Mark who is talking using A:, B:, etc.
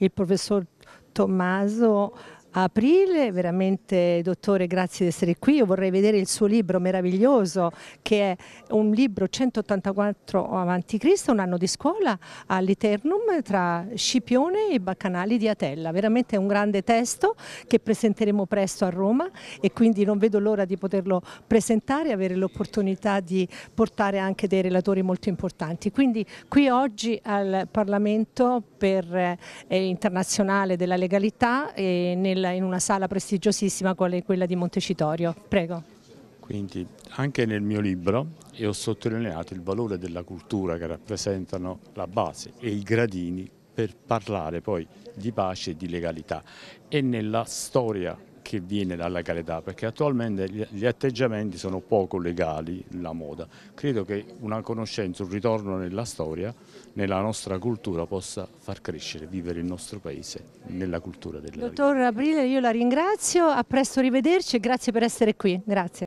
A: il professor Tommaso aprile. Veramente, dottore, grazie di essere qui. Io vorrei vedere il suo libro meraviglioso, che è un libro 184 avanti Cristo, un anno di scuola all'Eternum tra Scipione e Baccanali di Atella. Veramente un grande testo che presenteremo presto a Roma e quindi non vedo l'ora di poterlo presentare e avere l'opportunità di portare anche dei relatori molto importanti. Quindi qui oggi al Parlamento per, eh, internazionale della legalità e nel quella in una sala prestigiosissima quale quella di Montecitorio. Prego.
B: Quindi anche nel mio libro ho sottolineato il valore della cultura che rappresentano la base e i gradini per parlare poi di pace e di legalità e nella storia che viene dalla legalità, perché attualmente gli atteggiamenti sono poco legali, la moda. Credo che una conoscenza, un ritorno nella storia, nella nostra cultura possa far crescere, vivere il nostro paese nella cultura della
A: Dottor Aprile, io la ringrazio, a presto rivederci e grazie per essere qui. Grazie.